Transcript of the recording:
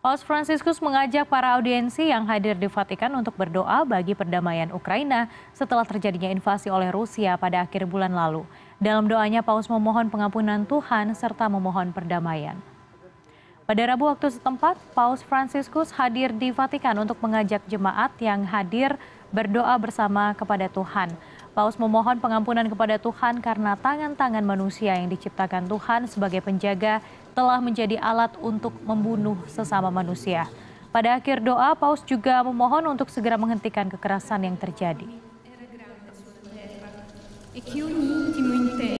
Paus Franciscus mengajak para audiensi yang hadir di Vatikan untuk berdoa bagi perdamaian Ukraina setelah terjadinya invasi oleh Rusia pada akhir bulan lalu. Dalam doanya, Paus memohon pengampunan Tuhan serta memohon perdamaian. Pada Rabu waktu setempat, Paus Franciscus hadir di Vatikan untuk mengajak jemaat yang hadir berdoa bersama kepada Tuhan. Paus memohon pengampunan kepada Tuhan karena tangan-tangan manusia yang diciptakan Tuhan sebagai penjaga telah menjadi alat untuk membunuh sesama manusia. Pada akhir doa, Paus juga memohon untuk segera menghentikan kekerasan yang terjadi.